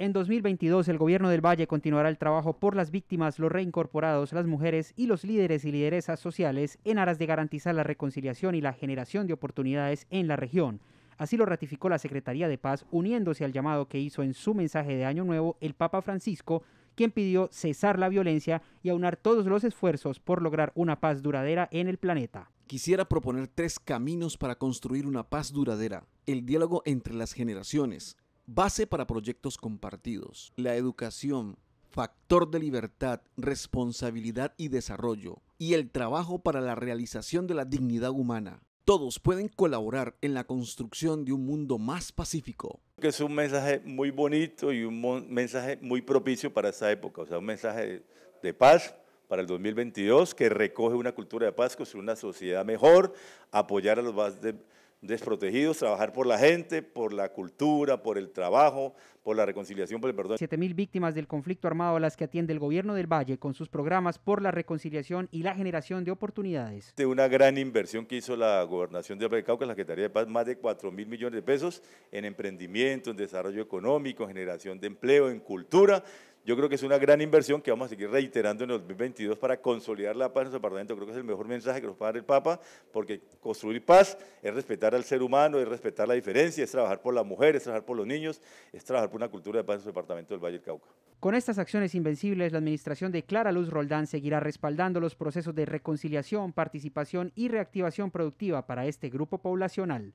En 2022, el gobierno del Valle continuará el trabajo por las víctimas, los reincorporados, las mujeres y los líderes y lideresas sociales en aras de garantizar la reconciliación y la generación de oportunidades en la región. Así lo ratificó la Secretaría de Paz, uniéndose al llamado que hizo en su mensaje de Año Nuevo el Papa Francisco, quien pidió cesar la violencia y aunar todos los esfuerzos por lograr una paz duradera en el planeta. Quisiera proponer tres caminos para construir una paz duradera. El diálogo entre las generaciones, Base para proyectos compartidos. La educación, factor de libertad, responsabilidad y desarrollo. Y el trabajo para la realización de la dignidad humana. Todos pueden colaborar en la construcción de un mundo más pacífico. Que es un mensaje muy bonito y un mensaje muy propicio para esta época, o sea, un mensaje de paz, para el 2022, que recoge una cultura de paz, construir una sociedad mejor, apoyar a los más de, desprotegidos, trabajar por la gente, por la cultura, por el trabajo, por la reconciliación, por el perdón. 7.000 víctimas del conflicto armado a las que atiende el gobierno del Valle con sus programas por la reconciliación y la generación de oportunidades. De una gran inversión que hizo la gobernación de Cauca, la Secretaría de Paz, más de 4.000 mil millones de pesos en emprendimiento, en desarrollo económico, en generación de empleo, en cultura. Yo creo que es una gran inversión que vamos a seguir reiterando en el 2022 para consolidar la paz en nuestro departamento. Creo que es el mejor mensaje que nos a dar el Papa, porque construir paz es respetar al ser humano, es respetar la diferencia, es trabajar por las mujeres, es trabajar por los niños, es trabajar por una cultura de paz en su departamento del Valle del Cauca. Con estas acciones invencibles, la administración de Clara Luz Roldán seguirá respaldando los procesos de reconciliación, participación y reactivación productiva para este grupo poblacional.